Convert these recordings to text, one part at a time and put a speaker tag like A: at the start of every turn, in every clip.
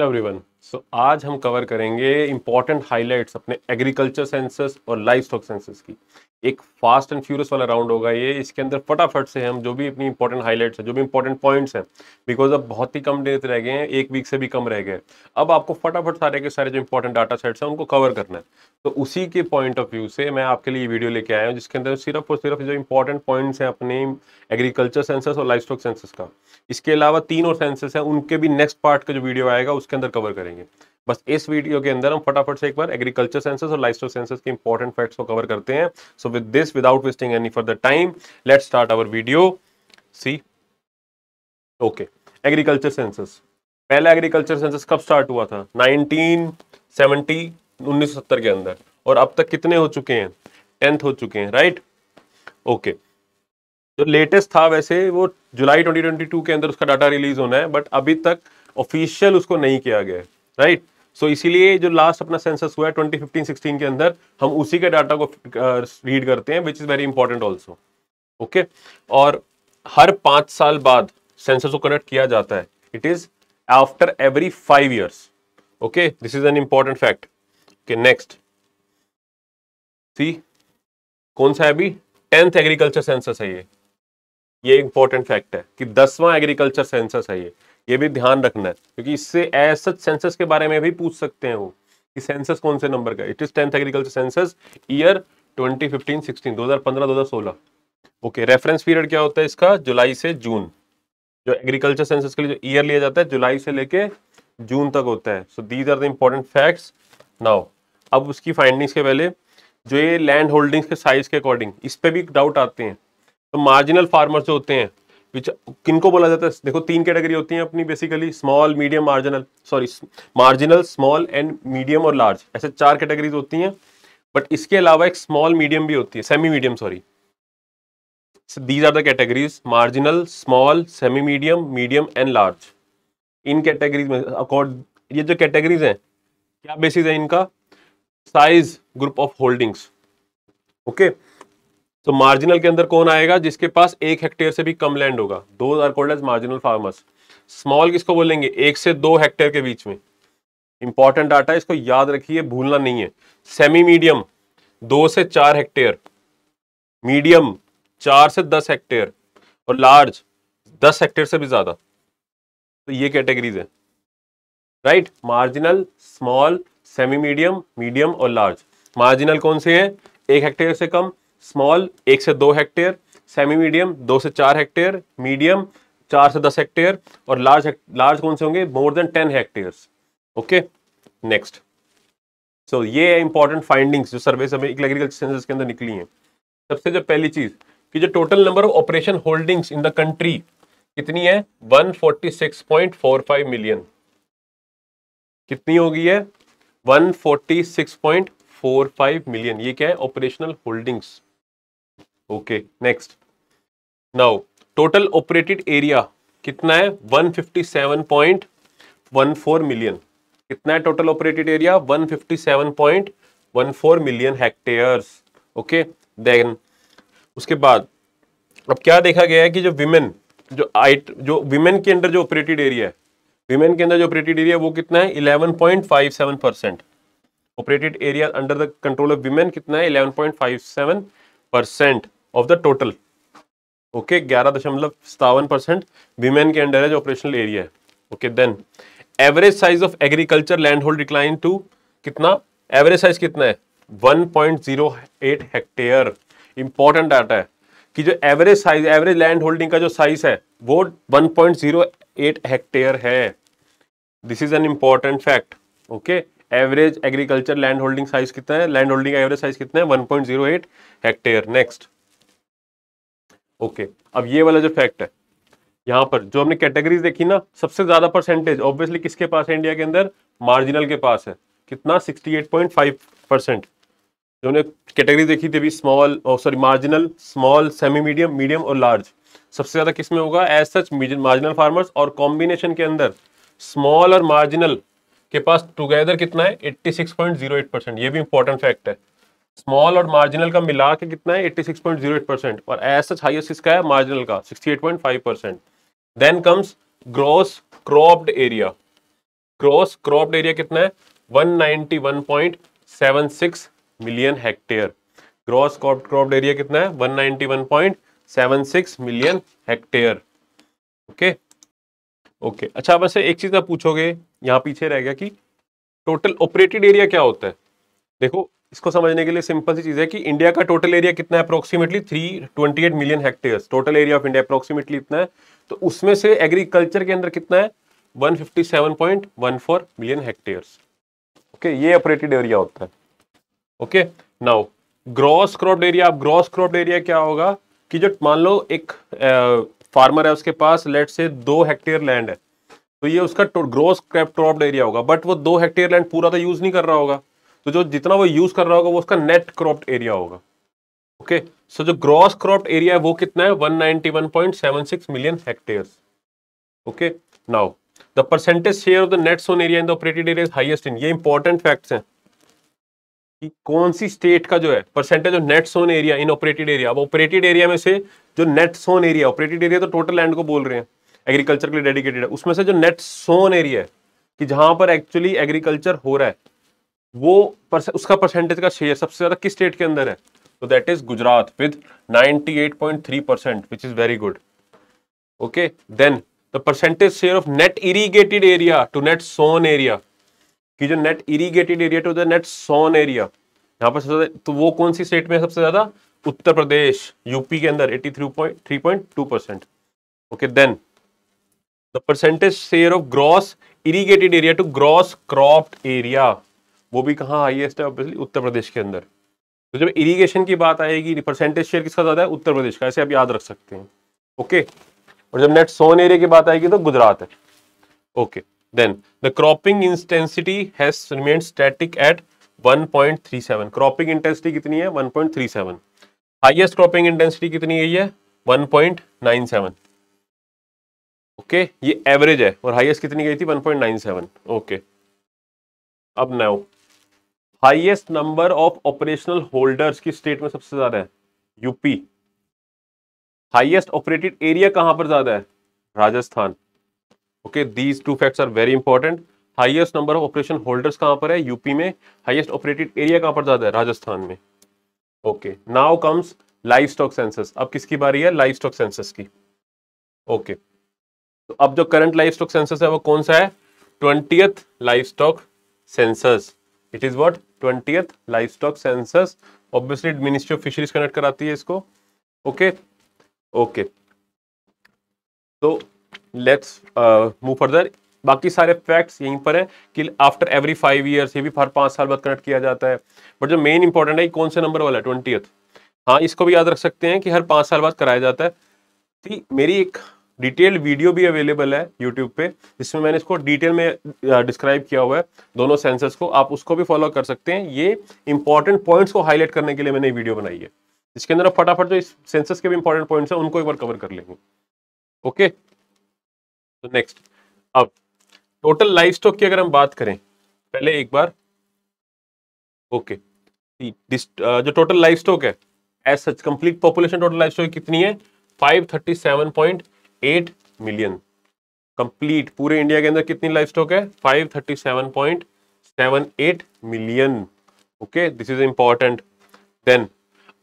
A: Hello everyone. सो so, आज हम cover करेंगे इंपॉर्टेंट हाईलाइट्स अपने एग्रीकल्चर सेंसस और लाइफ स्टॉक सेंसस की एक फास्ट एंड फ्यूरियस वाला राउंड होगा ये इसके अंदर फटाफट से हम जो भी अपनी इंपॉर्टेंट हाईलाइट्स हैं जो भी इंपॉर्टेंट पॉइंट्स हैं बिकॉज अब बहुत ही कम डेट रह गए हैं एक वीक से भी कम रह गए अब आपको फटाफट सारे के सारे जो इंपॉर्टेंट डाटा सेट्स हैं उनको कवर करना है तो उसी के पॉइंट ऑफ व्यू से मैं आपके लिए वीडियो लेके आया हूँ जिसके अंदर सिर्फ और सिर्फ जो इंपॉर्टेंट पॉइंट्स हैं अपने एग्रीकल्चर सेंसस और लाइफ स्टॉक सेंसस का इसके अलावा तीन और सेंसस हैं उनके भी नेक्स्ट पार्ट का जो वीडियो आएगा उसके अंदर कवर करेंगे करेंगे बस इस वीडियो के अंदर हम फटाफट से एक बार एग्रीकल्चर सेंसस और लाइफ सेंसस के इंपॉर्टेंट फैक्ट्स को कवर करते हैं so with this without wasting any for the time let start our video see okay agriculture census पहला एग्रीकल्चर सेंसस कब स्टार्ट हुआ था 1970 1970 के अंदर और अब तक कितने हो चुके हैं टेंथ हो चुके हैं राइट ओके जो लेटेस्ट था वैसे वो जुलाई 2022 के अंदर उसका डाटा रिलीज होना है बट अभी तक ऑफिशियल उसको नहीं किया गया है राइट सो इसीलिए जो लास्ट अपना सेंसस हुआ है ट्वेंटी फिफ्टीन के अंदर हम उसी के डाटा को रीड uh, करते हैं which is very important also okay और हर पांच साल बाद सेंसस को कनेक्ट किया जाता है it is after every five years okay this is an important fact okay next see कौन सा है अभी टेंथ एग्रीकल्चर सेंसस है ये ये इंपॉर्टेंट फैक्ट है कि दसवां एग्रीकल्चर सेंसस है ये ये भी ध्यान रखना है क्योंकि इससे एज सेंसस के बारे में भी पूछ सकते हैं वो कि सेंसस कौन से नंबर का it is tenth agriculture census year 2015 16 2015 2016 okay reference period क्या होता है इसका जुलाई से जून जो एग्रीकल्चर सेंसस के लिए जो ईयर लिया जाता है जुलाई से लेके जून तक होता है so these are the important facts now अब उसकी फाइंडिंग्स के पहले जो ये लैंड होल्डिंग्स के साइज के अकॉर्डिंग इस पर भी डाउट आते हैं तो मार्जिनल फार्मर्स जो होते हैं किनको बोला जाता है देखो तीन कैटेगरी होती है अपनी basically small medium marginal sorry marginal small and medium और लार्ज ऐसे चार कैटेगरीज होती हैं बट इसके अलावा एक स्मॉल मीडियम भी होती है semi medium sorry these are the categories marginal small semi medium medium and large in categories में अकॉर्ड ये जो कैटेगरीज हैं क्या बेसिस है इनका size group of holdings okay okay? तो मार्जिनल के अंदर कौन आएगा जिसके पास एक हेक्टेयर से भी कम लैंड होगा दो are called as marginal farmers small किसको बोलेंगे एक से दो हेक्टेयर के बीच में इंपॉर्टेंट डाटा इसको याद रखिए भूलना नहीं है सेमी मीडियम दो से चार हेक्टेयर मीडियम चार से दस हेक्टेयर और लार्ज दस हेक्टेयर से भी ज्यादा तो ये कैटेगरीज है right marginal small semi medium medium और लार्ज मार्जिनल कौन से हैं एक हेक्टेयर से कम स्मॉल एक से दो हेक्टेयर सेमी मीडियम दो से चार हेक्टेयर मीडियम चार से दस हेक्टेयर और लार्ज लार्ज कौन से होंगे more than ten hectare okay next so ये है इंपॉर्टेंट फाइंडिंग्स जो सर्वे हमें एग्रीकल्चर सेंसस के अंदर निकली हैं सबसे जो पहली चीज कि जो total number of operation holdings in the country कितनी है 146.45 मिलियन कितनी हो गई है 146.45 मिलियन ये क्या है operational holdings okay next now total operated area कितना है 157.14 मिलियन कितना है total operated area 157.14 million hectares okay then उसके बाद अब क्या देखा गया है कि जो विमेन जो आइट जो विमेन के अंदर जो ऑपरेटेड एरिया है विमेन के अंदर जो ऑपरेटेड एरिया वो कितना है 11.57 percent operated area under the control of women कितना है 11.57 percent of the total okay ग्यारह दशमलव सतावन परसेंट वीमेन के अंडर है जो ऑपरेशनल एरिया है okay then average size of agriculture land hold decline to कितना एवरेज साइज कितना है 1.08 हेक्टेयर इंपॉर्टेंट डाटा है कि जो average size average land holding का जो साइज है वो 1.08 हेक्टेयर है this is an important fact okay average agriculture land holding size कितना है लैंड होल्डिंग का एवरेज साइज कितना है 1.08 हेक्टेयर नेक्स्ट ओके अब ये वाला जो फैक्ट है यहाँ पर जो हमने कैटेगरीज देखी ना सबसे ज्यादा परसेंटेज ऑब्वियसली किसके पास है इंडिया के अंदर मार्जिनल के पास है कितना 68.5 परसेंट जो हमने कैटेगरी देखी थी अभी small sorry marginal small semi medium medium और लार्ज सबसे ज्यादा किस में होगा एज सच मार्जिनल फार्मर्स और कॉम्बिनेशन के अंदर स्मॉल और मार्जिनल के पास टुगेदर कितना है 86.08 परसेंट ये भी इंपॉर्टेंट फैक्ट है स्मॉल और मार्जिनल का मिला के कितना है 86.08 परसेंट और एज सच हाइएस्ट इसका है मार्जिनल का 68.5 percent then comes gross cropped area gross cropped area कितना है 191.76 million hectare gross cropped cropped area कितना है 191.76 मिलियन हेक्टेयर ओके ओके अच्छा वैसे एक चीज आप पूछोगे यहाँ पीछे रह गया कि टोटल ऑपरेटेड एरिया क्या होता है देखो इसको समझने के लिए सिंपल सी चीज़ है कि इंडिया का टोटल एरिया कितना है approximately three twenty eight million hectares total area of India approximately इतना है तो उसमें से एग्रीकल्चर के अंदर कितना है one fifty seven point one four million hectares okay ये ऑपरेटेड एरिया होता है okay now gross crop area आप ग्रॉस क्रॉप एरिया क्या होगा कि जो मान लो एक फार्मर है उसके पास लेट से दो हेक्टेयर लैंड है तो ये उसका ग्रॉस क्रॉप एरिया होगा बट वो दो हेक्टेयर लैंड पूरा तो यूज़ नहीं कर रहा होगा तो जो जितना वो यूज कर रहा होगा वो उसका नेट क्रॉप्ड एरिया होगा ओके सो जो ग्रॉस क्रॉप्ड एरिया है वो कितना है 191.76 million hectares okay now the percentage share of the net sown area in the operated area is highest in ये इंपॉर्टेंट फैक्ट्स हैं कि कौन सी स्टेट का जो है percentage of net sown area in operated area अब ऑपरेटेड एरिया में से जो net sown area operated area तो टोटल लैंड को बोल रहे हैं एग्रीकल्चर के लिए डेडिकेटेड है उसमें से जो नेट सोन एरिया है कि जहां पर एक्चुअली एग्रीकल्चर हो रहा है वो उसका परसेंटेज का शेयर सबसे ज़्यादा किस स्टेट के अंदर है तो that is Gujarat with 98.3 percent which is very good okay then the percentage share of net irrigated area to net sown area की जो net irrigated area to the net sown area यहाँ पर तो वो कौन सी स्टेट में सबसे ज़्यादा उत्तर प्रदेश यूपी के अंदर eighty percent okay then the percentage share of gross irrigated area to gross crop area वो भी कहाँ हाइएस्ट है ऑब्वियसली उत्तर प्रदेश के अंदर तो जब इरीगेशन की बात आएगी परसेंटेज शेयर किसका ज़्यादा है उत्तर प्रदेश का ऐसे आप याद रख सकते हैं ओके और जब नेट सोन एरिया की बात आएगी तो गुजरात है okay then the cropping intensity has remain static at 1.37 cropping intensity कितनी है 1.37 हाईएस्ट क्रॉपिंग इंटेंसिटी कितनी गई है 1.97 ओके ये एवरेज है और हाईएस्ट कितनी गई थी 1.97 ओके okay. अब now highest number of operational holders की स्टेट में सबसे ज्यादा है यूपी हाईएस्ट ऑपरेटेड एरिया कहां पर ज्यादा है Rajasthan okay these two facts are very important highest number of operation holders कहां पर है यूपी में हाईएस्ट ऑपरेटेड एरिया कहां पर ज्यादा है राजस्थान में okay now comes life stock census अब किसकी बारी है लाइफ स्टॉक सेंसस की ओके okay. तो अब जो करंट लाइफ स्टॉक सेंसस है वो कौन सा है twentieth life stock census it is what twentieth life stock census obviously ministry of fisheries connect कराती है इसको ओके ओके तो लेट्स मूव फर्दर बाकी सारे फैक्ट्स यहीं पर हैं कि आफ्टर एवरी फाइव ईयर्स ये भी हर पाँच साल बाद कनेक्ट किया जाता है बट जो मेन इंपॉर्टेंट है कौन से नंबर वाला है ट्वेंटियथ हाँ इसको भी याद रख सकते हैं कि हर पाँच साल बाद कराया जाता है थी मेरी एक डिटेल वीडियो भी अवेलेबल है यूट्यूब पे जिसमें मैंने इसको डिटेल में डिस्क्राइब किया हुआ है दोनों सेंसर्स को आप उसको भी फॉलो कर सकते हैं ये इंपॉर्टेंट पॉइंट्स को हाईलाइट करने के लिए मैंने वीडियो बनाई है इसके अंदर फटाफट जो इस सेंसर्स के भी इंपॉर्टेंट पॉइंट्स हैं उनको एक बार कवर कर लेंगे ओके तो नेक्स्ट अब टोटल लाइफ स्टॉक की अगर हम बात करें पहले एक बार ओके जो टोटल लाइफ स्टॉक है as such complete population total life stock कितनी है 537.8 एट मिलियन कंप्लीट पूरे इंडिया के अंदर कितनी लाइफ स्टॉक है eight million okay this is important then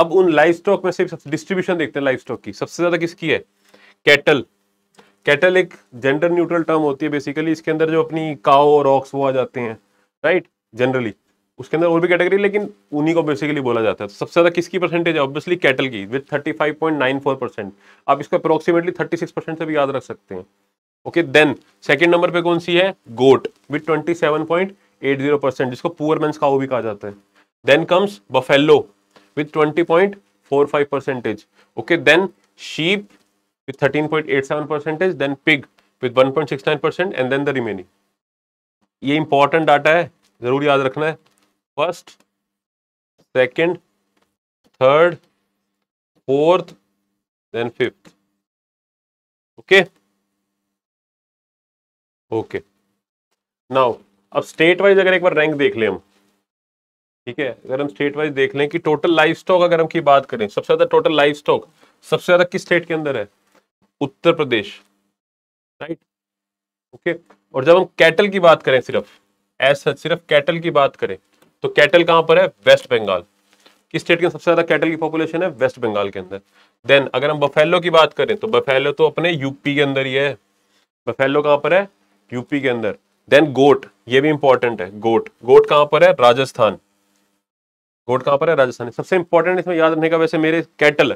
A: अब उन लाइफ स्टॉक में से डिस्ट्रीब्यूशन देखते हैं लाइफ स्टॉक की सबसे ज्यादा किसकी है कैटल कैटल एक जेंडर न्यूट्रल टर्म होती है बेसिकली इसके अंदर जो अपनी काओ और ऑक्स वो आ जाते हैं राइट जनरली उसके अंदर और भी कैटेगरी लेकिन उन्हीं को बेसिकली बोला जाता है तो सबसे ज़्यादा किसकी परसेंटेज है ऑब्वियसली कैटल की विद 35.94 परसेंट आप इसको अप्रोक्सीमेटली 36 परसेंट से भी याद रख सकते हैं ओके देन सेकंड नंबर पे कौन सी है गोट विद 27.80 परसेंट जिसको पुअर मैं काउ भी कहा जाता है then comes buffalo with twenty point four five percentage okay then sheep with thirteen point eight seven percentage then pig with one point six nine percent and then the remaining ये इंपॉर्टेंट data है जरूर याद रखना है first second third fourth then fifth okay okay now अब state wise अगर एक बार रैंक देख लें हम ठीक है अगर हम स्टेट वाइज देख लें कि टोटल लाइफ स्टॉक अगर हम की बात करें सबसे ज्यादा टोटल लाइफ स्टॉक सबसे ज्यादा किस स्टेट के अंदर है उत्तर प्रदेश राइट ओके और जब हम कैटल की बात करें सिर्फ ऐसा सिर्फ कैटल की बात करें तो कैटल कहां पर है वेस्ट बंगाल किस स्टेट के सबसे ज्यादा कैटल की पॉपुलेशन है वेस्ट बंगाल के अंदर देन अगर हम बफेलो की बात करें तो बफेलो तो अपने यूपी के अंदर ही है बफेलो कहां पर है यूपी के अंदर देन गोट ये भी इंपॉर्टेंट है गोट गोट कहां पर है राजस्थान गोट कहां पर है राजस्थान सबसे इंपॉर्टेंट इसमें याद रखने का वैसे मेरे कैटल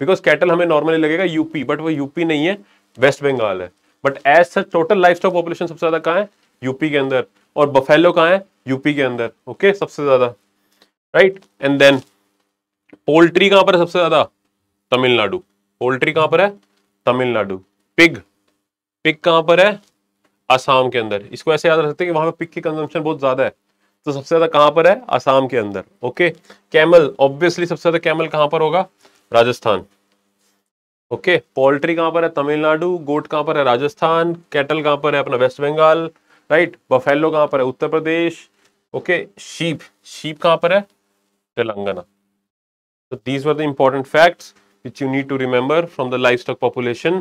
A: बिकॉज कैटल हमें नॉर्मली लगेगा यूपी बट वो यूपी नहीं है वेस्ट बंगाल है but as such total life stock population सबसे ज्यादा कहाँ है यूपी के अंदर और बफेलो कहाँ है यूपी के अंदर ओके सबसे ज़्यादा राइट एंड देन पोल्ट्री कहां पर है सबसे ज़्यादा तमिलनाडु पोल्ट्री कहां पर है तमिलनाडु पिग पिग कहां पर है आसाम के अंदर इसको ऐसे याद रख सकते हैं कि वहां पर पिग की कंजम्पशन बहुत ज़्यादा है तो सबसे ज़्यादा कहां पर है आसाम के अंदर ओके कैमल ऑब्वियसली सबसे ज़्यादा कैमल कहां पर होगा राजस्थान ओके पोल्ट्री कहां पर है तमिलनाडु गोट कहां पर है राजस्थान कैटल कहां पर है अपना वेस्ट बंगाल राइट बफेलो कहां पर है Uttar Pradesh okay sheep sheep कहां पर है Telangana these these the important facts which you need to remember from the life stock population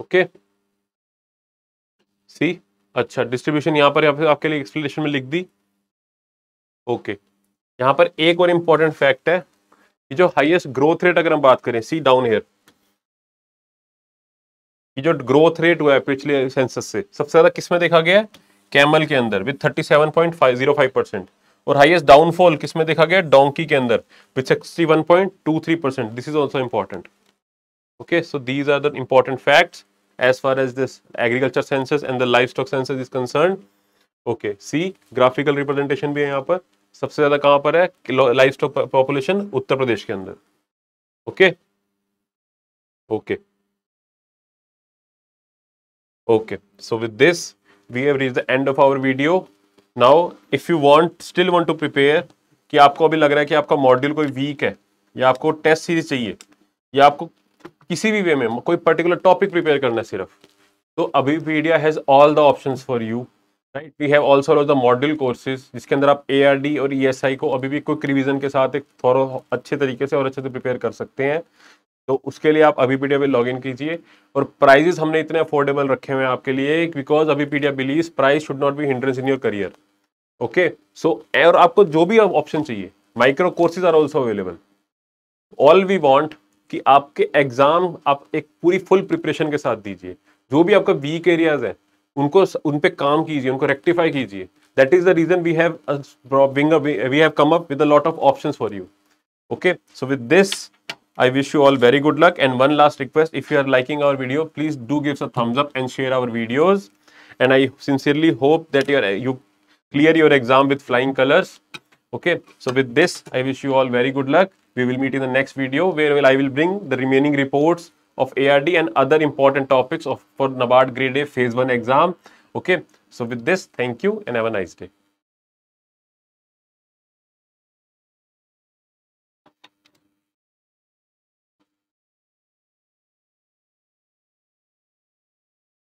A: okay see अच्छा डिस्ट्रीब्यूशन यहां पर आपके लिए एक्सप्लेनेशन में लिख दी ओके okay. यहां पर एक और इंपॉर्टेंट फैक्ट है कि जो हाईएस्ट ग्रोथ रेट अगर हम बात करें सी डाउन हेयर ये जो ग्रोथ रेट हुआ है पिछले सेंसस से सबसे ज्यादा किस में देखा गया है कैमल के अंदर with thirty seven point five zero five percent और हाइएस्ट डाउनफॉल किस में देखा गया डोंकी के अंदर with sixty one point two three percent this is also okay okay so these are the important facts as far as this agriculture census and the livestock census is concerned okay see graphical representation भी है यहाँ पर सबसे ज्यादा कहाँ पर है live stock population Uttar Pradesh के अंदर okay okay? Okay okay. okay so with this we have reached the end of our video now if you want still want to prepare कि आपको अभी लग रहा है कि आपका मॉड्यूल कोई वीक है या आपको टेस्ट सीरीज चाहिए या आपको किसी भी वे में कोई पर्टिकुलर टॉपिक प्रिपेयर करना है सिर्फ तो Abhipedia has all the option for you right we have also the module courses जिसके अंदर आप ए और ई e को अभी भी क्विक रिविजन के साथ एक थोड़ा अच्छे तरीके से और अच्छे से प्रिपेयर कर सकते हैं तो उसके लिए आप अभी पीडिया पे लॉग इन कीजिए और प्राइजेस हमने इतने अफोर्डेबल रखे हुए हैं आपके लिए because Abhipedia believe price should not be hindrance in your career okay so और आपको जो भी ऑप्शन चाहिए micro courses are also available all we want कि आपके एग्जाम आप एक पूरी फुल प्रिपरेशन के साथ दीजिए जो भी आपका वीक एरियाज है उनको उन पर काम कीजिए उनको रेक्टिफाई कीजिए that is the reason we have we have come up with lot of option for you okay so with this I wish you all very good luck. And one last request, if you are liking our video, please do give us a thumbs up and share our videos. And I sincerely hope that you clear your exam with flying colors. Okay, so with this, I wish you all very good luck. We will meet in the next video where I will bring the remaining reports of ARD and other important topics of for NABARD Grade A Phase 1 exam. Okay, so with this, thank you and have a nice day.